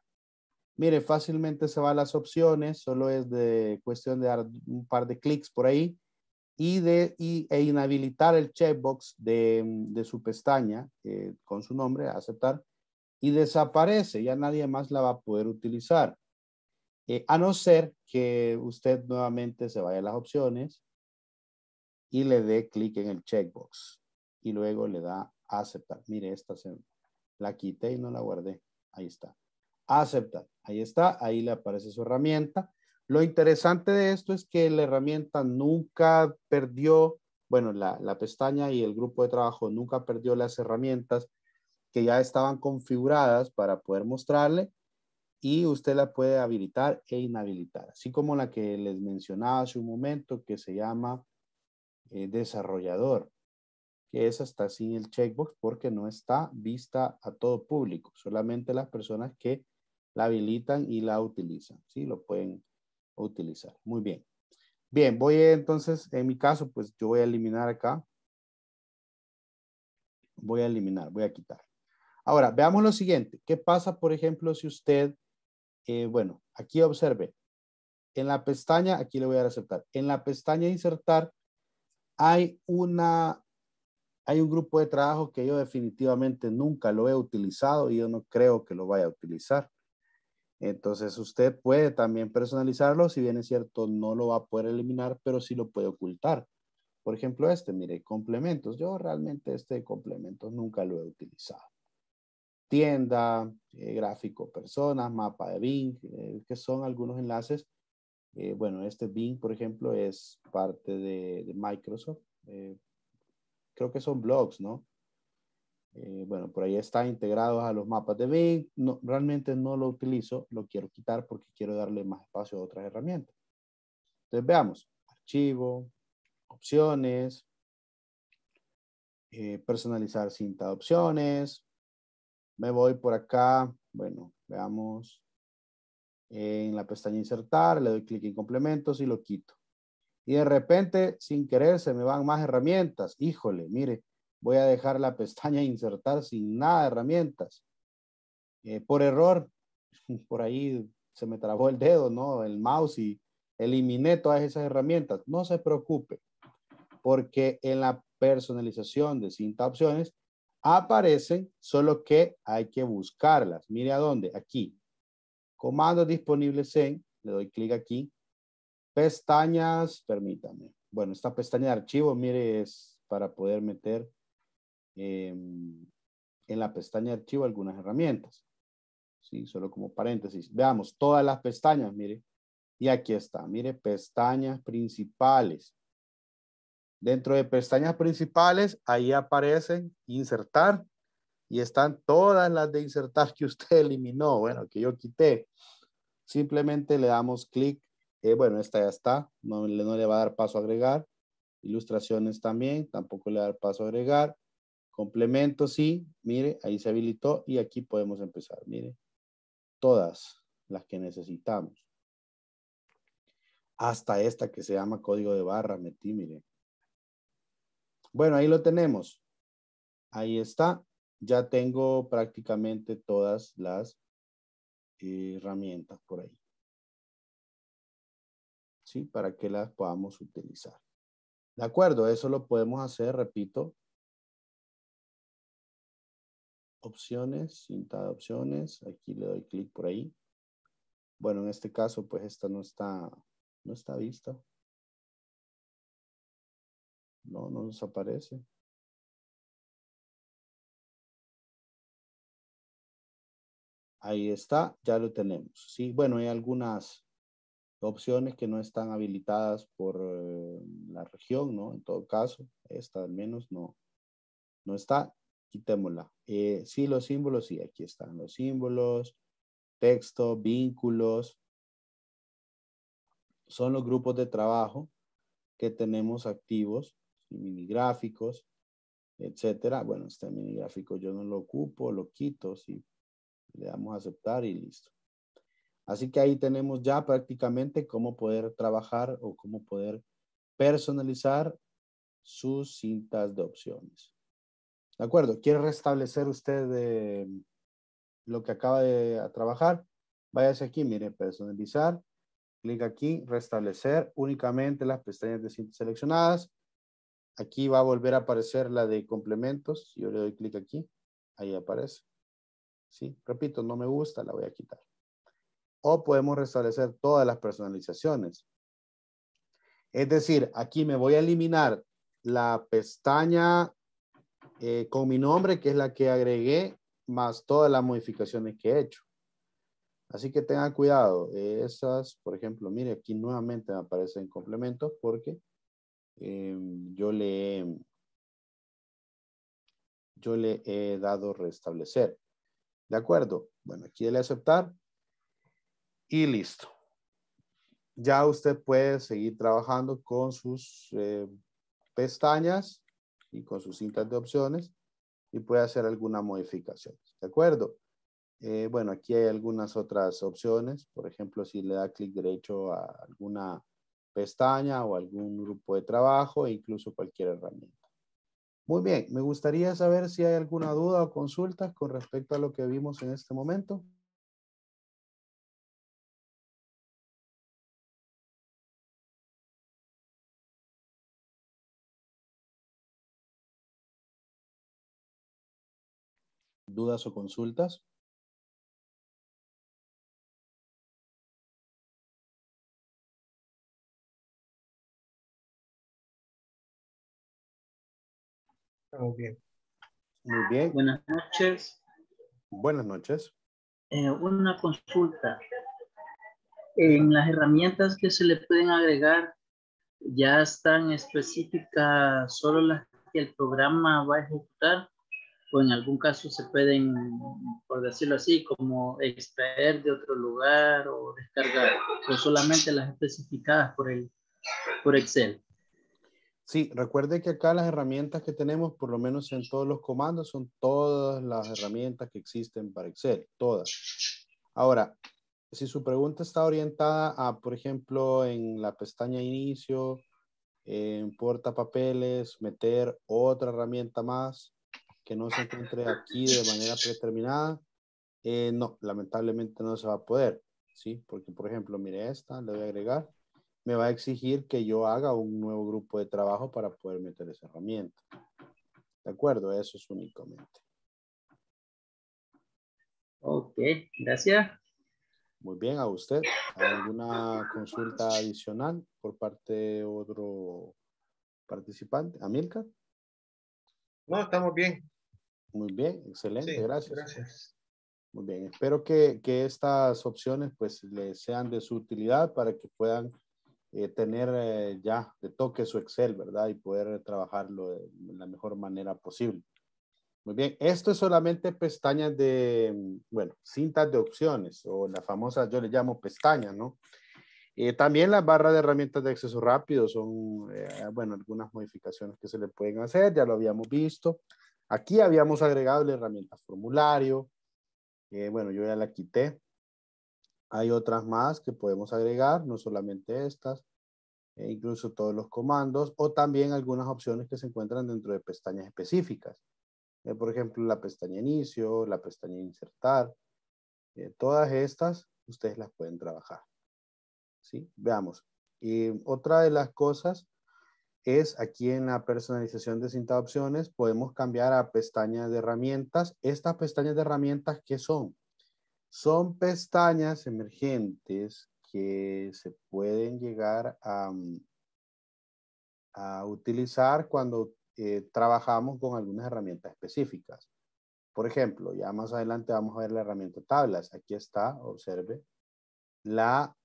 Mire, fácilmente se van las opciones, solo es de cuestión de dar un par de clics por ahí y de, e inhabilitar el checkbox de, mm, su pestaña eh, con su nombre, aceptar, y desaparece, ya nadie más la va a poder utilizar. Eh, a no ser que usted nuevamente se vaya a las opciones y le dé clic en el checkbox y luego le da aceptar. Mire, esta se, la quité y no la guardé. Ahí está. Aceptar. Ahí está. Ahí le aparece su herramienta. Lo interesante de esto es que la herramienta nunca perdió, bueno, la, pestaña y el grupo de trabajo nunca perdió las herramientas que ya estaban configuradas para poder mostrarle y usted la puede habilitar e inhabilitar, así como la que les mencionaba hace un momento que se llama eh, desarrollador, que es hasta sin el checkbox porque no está vista a todo público, solamente las personas que la habilitan y la utilizan, ¿sí? Lo pueden utilizar. Muy bien. Bien, voy entonces, en mi caso, pues yo voy a eliminar acá. Voy a eliminar, voy a quitar. Ahora, veamos lo siguiente. ¿Qué pasa, por ejemplo, si usted, eh, bueno, aquí observe. En la pestaña, aquí le voy a aceptar. En la pestaña insertar hay una, hay un grupo de trabajo que yo definitivamente nunca lo he utilizado y yo no creo que lo vaya a utilizar. Entonces usted puede también personalizarlo, si bien es cierto, no lo va a poder eliminar, pero sí lo puede ocultar. Por ejemplo, este, mire, complementos. Yo realmente este complemento nunca lo he utilizado. Tienda, eh, gráfico, personas, mapa de Bing, eh, que son algunos enlaces. Eh, bueno, este Bing, por ejemplo, es parte de Microsoft. creo que son blogs, ¿no? Eh, bueno, por ahí está integrado a los mapas de Bing. No, realmente no lo utilizo, lo quiero quitar porque quiero darle más espacio a otras herramientas. Entonces veamos, archivo, opciones, eh, personalizar cinta de opciones. Me voy por acá, bueno, veamos. En la pestaña insertar, le doy clic en complementos y lo quito. Y de repente, sin querer, se me van más herramientas. Híjole, mire, voy a dejar la pestaña insertar sin nada de herramientas. Eh, por error, por ahí se me trabó el dedo, ¿no? El mouse y eliminé todas esas herramientas. No se preocupe, porque en la personalización de cinta opciones aparecen, solo que hay que buscarlas. Mire a dónde, aquí. Comandos disponibles en, le doy clic aquí. Pestañas, permítame. Bueno, esta pestaña de archivo, mire, es para poder meter Em, en la pestaña de archivo algunas herramientas. Sí, solo como paréntesis. Veamos todas las pestañas, mire. Y aquí está, mire, pestañas principales. Dentro de pestañas principales, ahí aparecen insertar y están todas las de insertar que usted eliminó, bueno, que yo quité. Simplemente le damos clic. Eh, bueno, esta ya está, no, no le va a dar paso a agregar. Ilustraciones también, tampoco le va a dar paso a agregar Complemento, sí, mire, ahí se habilitó y aquí podemos empezar, mire. Todas las que necesitamos. Hasta esta que se llama código de barra, metí, mire. Bueno, ahí lo tenemos. Ahí está. Ya tengo prácticamente todas las herramientas por ahí. ¿Sí? Para que las podamos utilizar. De acuerdo, eso lo podemos hacer, repito, opciones, cinta de opciones. Aquí le doy clic por ahí. Bueno, en este caso, pues esta no está, no está vista. No, no nos aparece. Ahí está, ya lo tenemos. Sí, bueno, hay algunas opciones que no están habilitadas por eh, la región, ¿no? En todo caso, esta al menos no, no está quitémosla. Eh, sí, los símbolos, sí, aquí están los símbolos, texto, vínculos. Son los grupos de trabajo que tenemos activos, mini gráficos, etcétera. Bueno, este mini yo no lo ocupo, lo quito, sí. Le damos a aceptar y listo. Así que ahí tenemos ya prácticamente cómo poder trabajar o cómo poder personalizar sus cintas de opciones. ¿De acuerdo? ¿Quiere restablecer usted eh, lo que acaba de trabajar? Váyase aquí, mire, personalizar. Clic aquí, restablecer únicamente las pestañas de seleccionadas. Aquí va a volver a aparecer la de complementos. Yo le doy clic aquí. Ahí aparece. Sí, repito, no me gusta, la voy a quitar. O podemos restablecer todas las personalizaciones. Es decir, aquí me voy a eliminar la pestaña eh, con mi nombre, que es la que agregué, más todas las modificaciones que he hecho. Así que tengan cuidado. esas, por ejemplo, mire, aquí nuevamente me aparecen complementos porque em, yo, le, yo le he dado restablecer. ¿De acuerdo? Bueno, aquí le aceptar y listo. Ya usted puede seguir trabajando con sus eh, pestañas con sus cintas de opciones y puede hacer alguna modificación. ¿De acuerdo? Eh, bueno, aquí hay algunas otras opciones. Por ejemplo, si le da clic derecho a alguna pestaña o algún grupo de trabajo e incluso cualquier herramienta. Muy bien, me gustaría saber si hay alguna duda o consulta con respecto a lo que vimos en este momento. dudas o consultas. Muy bien. Muy bien. Buenas noches. Buenas noches. Eh, una consulta. En las herramientas que se le pueden agregar, ¿ya están específicas solo las que el programa va a ejecutar o en algún caso se pueden, por decirlo así, como extraer de otro lugar o descargar, pero solamente las especificadas por, el, por Excel. Sí, recuerde que acá las herramientas que tenemos, por lo menos en todos los comandos, son todas las herramientas que existen para Excel, todas. Ahora, si su pregunta está orientada a, por ejemplo, en la pestaña inicio, en portapapeles, meter otra herramienta más, que no se encuentre aquí de manera predeterminada, eh, no, lamentablemente no se va a poder, ¿sí? Porque, por ejemplo, mire esta, le voy a agregar, me va a exigir que yo haga un nuevo grupo de trabajo para poder meter esa herramienta. ¿De acuerdo? Eso es únicamente. Ok, gracias. Muy bien, a usted. alguna consulta adicional por parte de otro participante? Amilcar. No, estamos bien. Muy bien, excelente, gracias. Gracias. Muy bien, espero que, que, estas opciones pues les sean de su utilidad para que puedan eh, tener eh, ya de toque su Excel, ¿verdad? Y poder trabajarlo de, la mejor manera posible. Muy bien, esto es solamente pestañas de, mm, bueno, cintas de opciones o la famosa, yo le llamo pestañas, ¿no? Eh, también las barras de herramientas de acceso rápido son, bueno, algunas modificaciones que se le pueden hacer, ya lo habíamos visto. Aquí habíamos agregado la herramienta formulario. bueno, yo ya la quité. Hay otras más que podemos agregar, no solamente estas, e incluso todos los comandos, o también algunas opciones que se encuentran dentro de pestañas específicas. Eh, por ejemplo, la pestaña inicio, la pestaña insertar. Eh, todas estas ustedes las pueden trabajar. ¿Sí? Veamos. Y otra de las cosas es aquí en la personalización de cinta de opciones, podemos cambiar a pestañas de herramientas. Estas pestañas de herramientas, ¿qué son? Son pestañas emergentes que se pueden llegar a, mm, utilizar cuando eh, trabajamos con algunas herramientas específicas. Por ejemplo, ya más adelante vamos a ver la herramienta tablas. Aquí está, observe, la,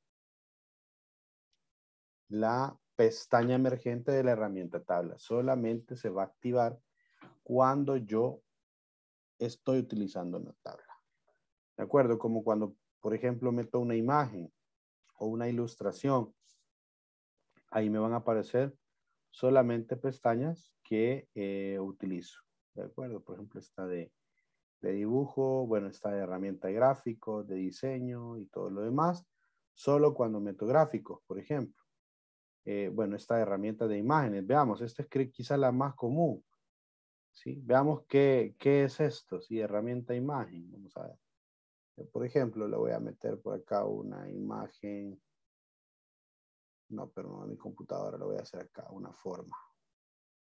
la pestaña emergente de la herramienta tabla. Solamente se va a activar cuando yo estoy utilizando una tabla. ¿De acuerdo? Como cuando, por ejemplo, meto una imagen o una ilustración. Ahí me van a aparecer solamente pestañas que eh, utilizo. ¿De acuerdo? Por ejemplo, está de, dibujo, bueno, esta de herramienta gráfico, de diseño y todo lo demás. Solo cuando meto gráficos, por ejemplo. Eh, bueno, esta herramienta de imágenes. Veamos, esta es quizá la más común. ¿sí? Veamos qué, es esto, si herramienta imagen. Vamos a ver. Eh, por ejemplo, le voy a meter por acá una imagen. No, pero no a mi computadora, lo voy a hacer acá, una forma.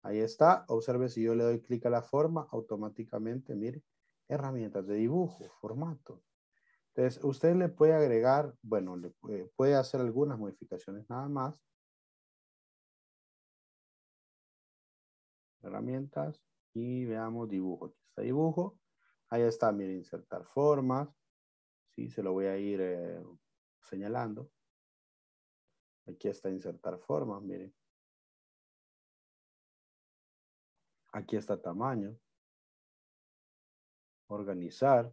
Ahí está, observe si yo le doy clic a la forma, automáticamente, mire, herramientas de dibujo, formato. Entonces, usted le puede agregar, bueno, le eh, puede hacer algunas modificaciones nada más. herramientas y veamos dibujo. Aquí está dibujo. Ahí está, miren, insertar formas. Sí, se lo voy a ir eh, señalando. Aquí está insertar formas, miren. Aquí está tamaño. Organizar.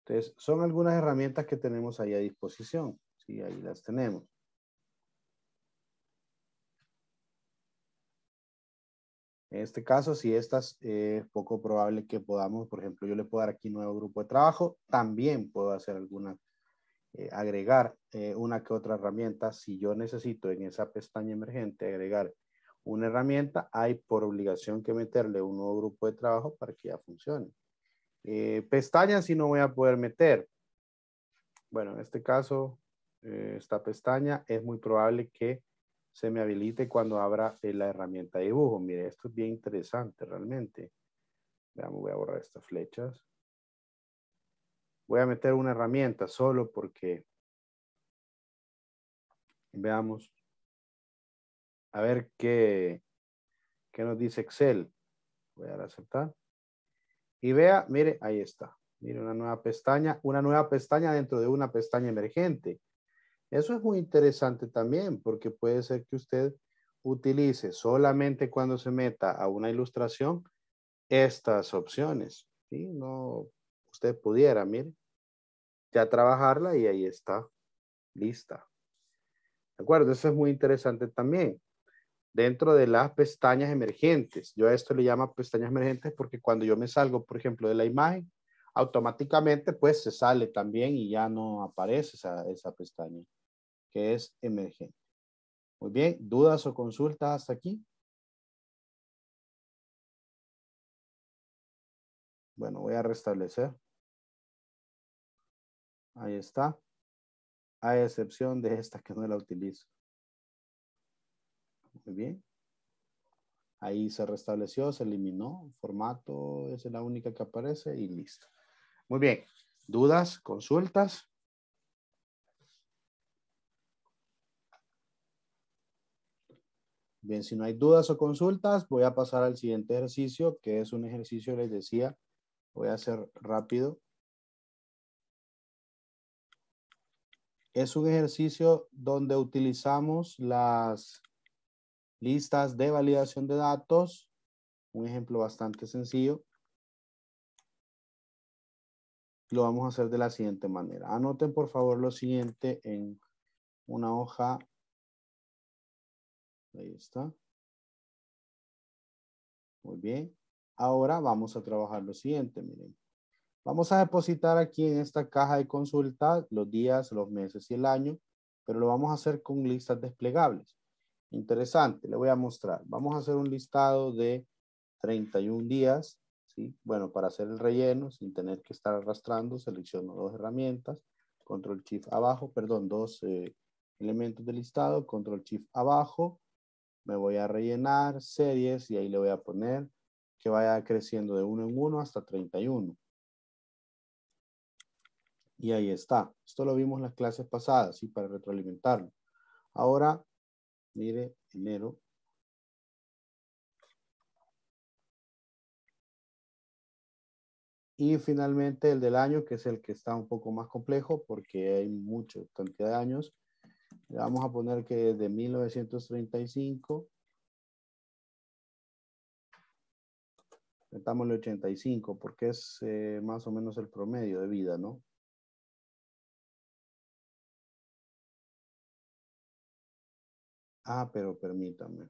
Entonces, son algunas herramientas que tenemos ahí a disposición. Sí, ahí las tenemos. En este caso, si estas, es eh, poco probable que podamos, por ejemplo, yo le puedo dar aquí nuevo grupo de trabajo, también puedo hacer alguna, eh, agregar eh, una que otra herramienta. Si yo necesito en esa pestaña emergente agregar una herramienta, hay por obligación que meterle un nuevo grupo de trabajo para que ya funcione. pestañas si no voy a poder meter. Bueno, en este caso, esta pestaña es muy probable que se me habilite cuando abra eh, la herramienta de dibujo. Mire, esto es bien interesante realmente. Veamos, voy a borrar estas flechas. Voy a meter una herramienta solo porque veamos a ver qué, qué nos dice Excel. Voy a dar a aceptar. Y vea, mire, ahí está. Mire, una nueva pestaña, una nueva pestaña dentro de una pestaña emergente. Eso es muy interesante también porque puede ser que usted utilice solamente cuando se meta a una ilustración estas opciones. ¿sí? No, usted pudiera, mire, ya trabajarla y ahí está, lista. ¿De acuerdo? Eso es muy interesante también. Dentro de las pestañas emergentes, yo a esto le llamo pestañas emergentes porque cuando yo me salgo, por ejemplo, de la imagen, automáticamente pues se sale también y ya no aparece esa pestaña que es emergente. Muy bien, ¿dudas o consultas hasta aquí? Bueno, voy a restablecer. Ahí está. A excepción de esta que no la utilizo. Muy bien. Ahí se restableció, se eliminó. Formato, es la única que aparece y listo. Muy bien. ¿Dudas? ¿Consultas? Bien, si no hay dudas o consultas, voy a pasar al siguiente ejercicio, que es un ejercicio, les decía, voy a hacer rápido. Es un ejercicio donde utilizamos las listas de validación de datos, un ejemplo bastante sencillo. Lo vamos a hacer de la siguiente manera. Anoten por favor lo siguiente en una hoja Ahí está. Muy bien. Ahora vamos a trabajar lo siguiente, miren. Vamos a depositar aquí en esta caja de consulta los días, los meses y el año, pero lo vamos a hacer con listas desplegables. Interesante, le voy a mostrar. Vamos a hacer un listado de 31 días, ¿sí? Bueno, para hacer el relleno, sin tener que estar arrastrando, selecciono dos herramientas, control shift abajo, perdón, dos eh, elementos de listado, control shift abajo, me voy a rellenar series y ahí le voy a poner que vaya creciendo de uno en uno hasta 31. Y ahí está. Esto lo vimos las clases pasadas, y Para retroalimentarlo. Ahora, mire, enero. Y finalmente el del año, que es el que está un poco más complejo porque hay mucha cantidad de años. Le vamos a poner que de 1935 metamos el 85 porque es eh, más o menos el promedio de vida, ¿no? Ah, pero permítame.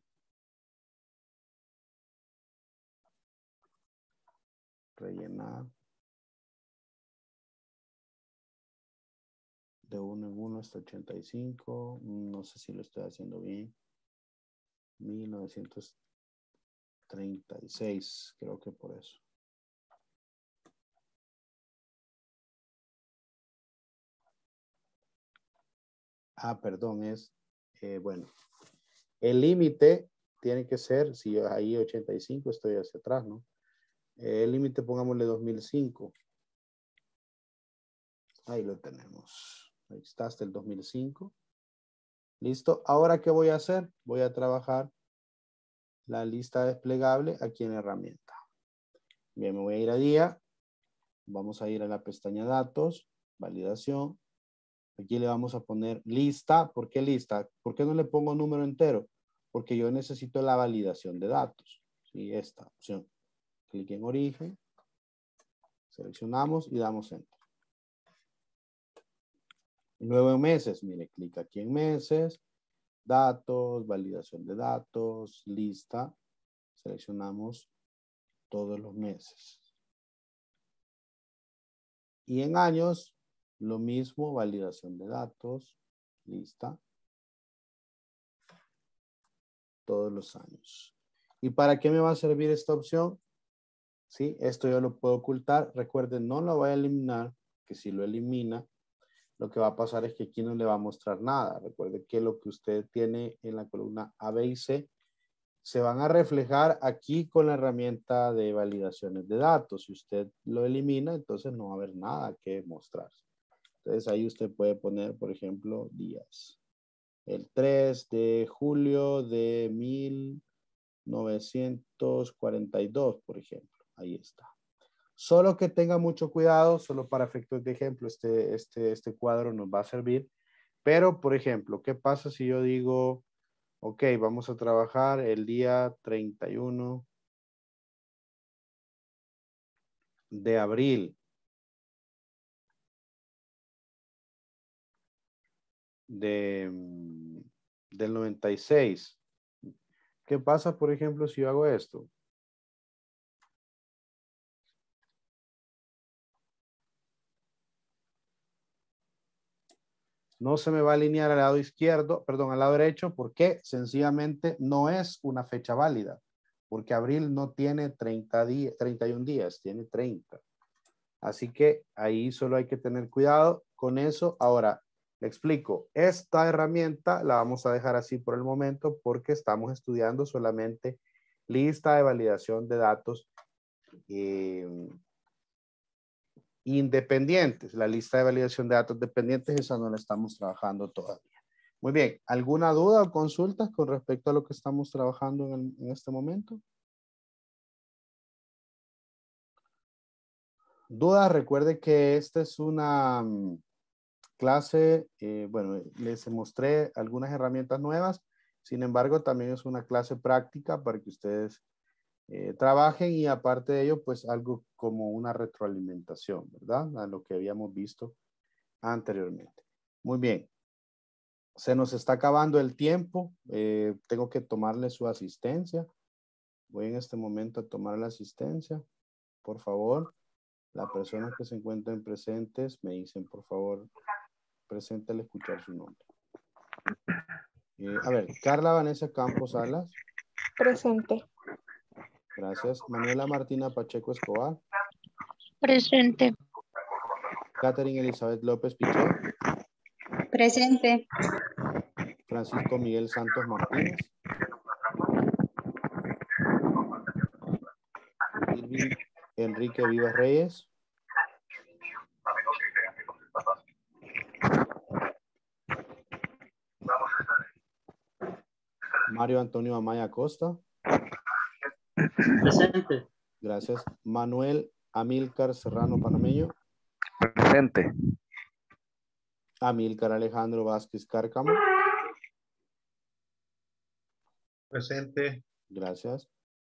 Rellenar. de 1 en 1 hasta 85. Mm, no sé si lo estoy haciendo bien. 1936, creo que por eso. Ah, perdón, es, eh, bueno, el límite tiene que ser, si yo ahí 85 estoy hacia atrás, ¿no? Eh, el límite pongámosle 2005. Ahí lo tenemos. Ahí está hasta el 2005. Listo. Ahora, ¿qué voy a hacer? Voy a trabajar la lista desplegable aquí en herramienta. Bien, me voy a ir a día. Vamos a ir a la pestaña datos, validación. Aquí le vamos a poner lista. ¿Por qué lista? ¿Por qué no le pongo número entero? Porque yo necesito la validación de datos. Y esta opción. Clic en origen. Seleccionamos y damos enter. Nueve meses, mire, clic aquí en meses, datos, validación de datos, lista. Seleccionamos todos los meses. Y en años, lo mismo, validación de datos, lista. Todos los años. ¿Y para qué me va a servir esta opción? Sí, esto yo lo puedo ocultar. Recuerden, no lo voy a eliminar, que si lo elimina, lo que va a pasar es que aquí no le va a mostrar nada. Recuerde que lo que usted tiene en la columna A, y C se van a reflejar aquí con la herramienta de validaciones de datos. Si usted lo elimina, entonces no va a haber nada que mostrar. Entonces ahí usted puede poner, por ejemplo, días. El 3 de julio de 1942, por ejemplo. Ahí está. Solo que tenga mucho cuidado, solo para efectos de ejemplo, este, este, este, cuadro nos va a servir. Pero, por ejemplo, ¿qué pasa si yo digo, ok, vamos a trabajar el día 31 de abril? Mm, del 96. ¿Qué pasa, por ejemplo, si yo hago esto? no se me va a alinear al lado izquierdo, perdón, al lado derecho, porque sencillamente no es una fecha válida, porque abril no tiene 30 días, 31 días, tiene 30. Así que ahí solo hay que tener cuidado con eso. Ahora, le explico, esta herramienta la vamos a dejar así por el momento porque estamos estudiando solamente lista de validación de datos eh, Independientes, la lista de validación de datos dependientes, esa no la estamos trabajando todavía. Muy bien, ¿alguna duda o consultas con respecto a lo que estamos trabajando en, este momento? Dudas, recuerde que esta es una mm, clase, eh, bueno, les mostré algunas herramientas nuevas, sin embargo, también es una clase práctica para que ustedes eh, trabajen y aparte de ello, pues algo como una retroalimentación, ¿verdad? A lo que habíamos visto anteriormente. Muy bien. Se nos está acabando el tiempo. Eh, tengo que tomarle su asistencia. Voy en este momento a tomar la asistencia. Por favor, las personas que se encuentren presentes me dicen, por favor, presente al escuchar su nombre. Eh, a ver, Carla Vanessa Campos Salas. Presente. Gracias. Manuela Martina Pacheco Escobar. Presente. Catherine Elizabeth López Pichón. Presente. Francisco Miguel Santos Martínez. Enrique Vivas Reyes. Mario Antonio Amaya Costa. Presente. Gracias. Manuel Amílcar Serrano Panameño. Presente. Amílcar Alejandro Vázquez Cárcamo. Presente. Gracias.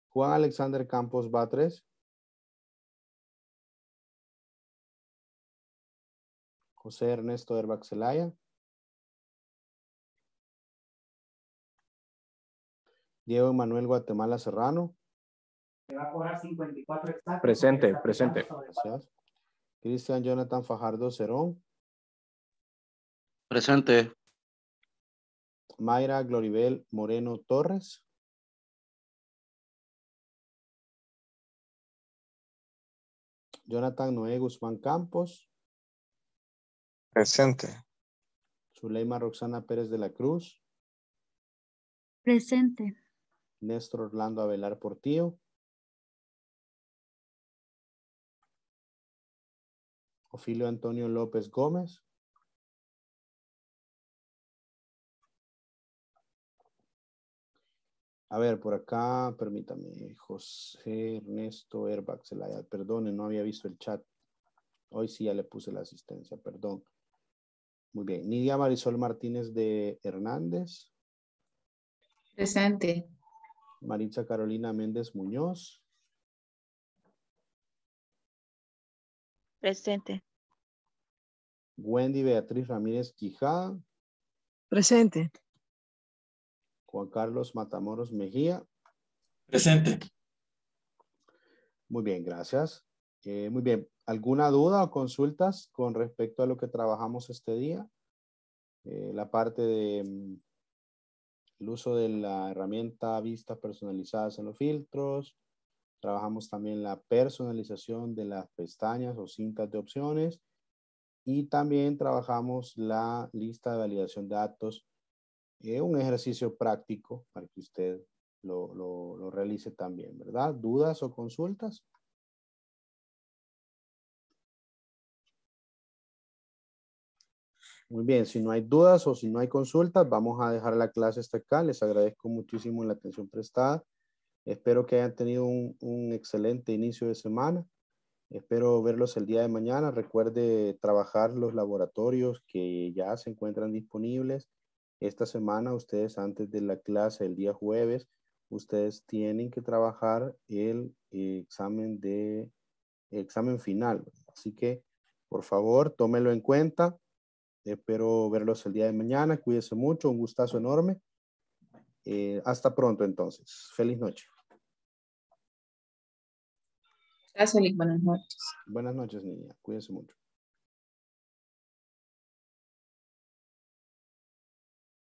Juan Alexander Campos Batres. José Ernesto Herbac Diego Manuel Guatemala Serrano va a cobrar 54 Presente, presente. Cristian Jonathan Fajardo Cerón. Presente. Mayra Gloribel Moreno Torres. Jonathan Noé Guzmán Campos. Presente. Zuleima Roxana Pérez de la Cruz. Presente. Néstor Orlando Avelar Portillo. Ofilio Antonio López Gómez. A ver, por acá, permítame, José Ernesto Erbach, Zelaya. Perdone, no había visto el chat. Hoy sí ya le puse la asistencia, perdón. Muy bien. Nidia Marisol Martínez de Hernández. Presente. Maritza Carolina Méndez Muñoz. Presente. Wendy Beatriz Ramírez Quijada. Presente. Juan Carlos Matamoros Mejía. Presente. Muy bien, gracias. Eh, muy bien, ¿alguna duda o consultas con respecto a lo que trabajamos este día? Eh, la parte de mm, el uso de la herramienta vistas personalizadas en los filtros, Trabajamos también la personalización de las pestañas o cintas de opciones y también trabajamos la lista de validación de datos. Eh, un ejercicio práctico para que usted lo, lo, lo realice también, ¿verdad? ¿Dudas o consultas? Muy bien, si no hay dudas o si no hay consultas, vamos a dejar la clase hasta acá. Les agradezco muchísimo la atención prestada. Espero que hayan tenido un, excelente inicio de semana. Espero verlos el día de mañana. Recuerde trabajar los laboratorios que ya se encuentran disponibles. Esta semana, ustedes antes de la clase, el día jueves, ustedes tienen que trabajar el examen de examen final. Así que, por favor, tómelo en cuenta. Espero verlos el día de mañana. Cuídense mucho. Un gustazo enorme. Eh, hasta pronto entonces. Feliz noche. Gracias, Eli. Buenas noches. Buenas noches, niña. Cuídense mucho.